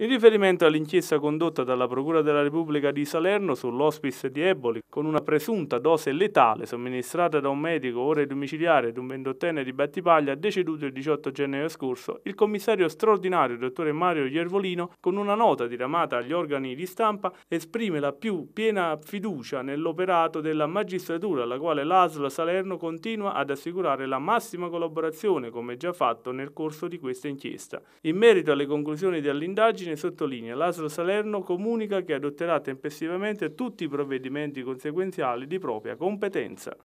In riferimento all'inchiesta condotta dalla Procura della Repubblica di Salerno sull'ospice di Eboli con una presunta dose letale somministrata da un medico ore domiciliare ad un ventottenne di Battipaglia deceduto il 18 gennaio scorso, il commissario straordinario dottore Mario Iervolino, con una nota diramata agli organi di stampa, esprime la più piena fiducia nell'operato della magistratura alla quale l'ASL Salerno continua ad assicurare la massima collaborazione come già fatto nel corso di questa inchiesta. In merito alle conclusioni dell'indagine pagina sottolinea l'ASL Salerno comunica che adotterà tempestivamente tutti i provvedimenti conseguenziali di propria competenza.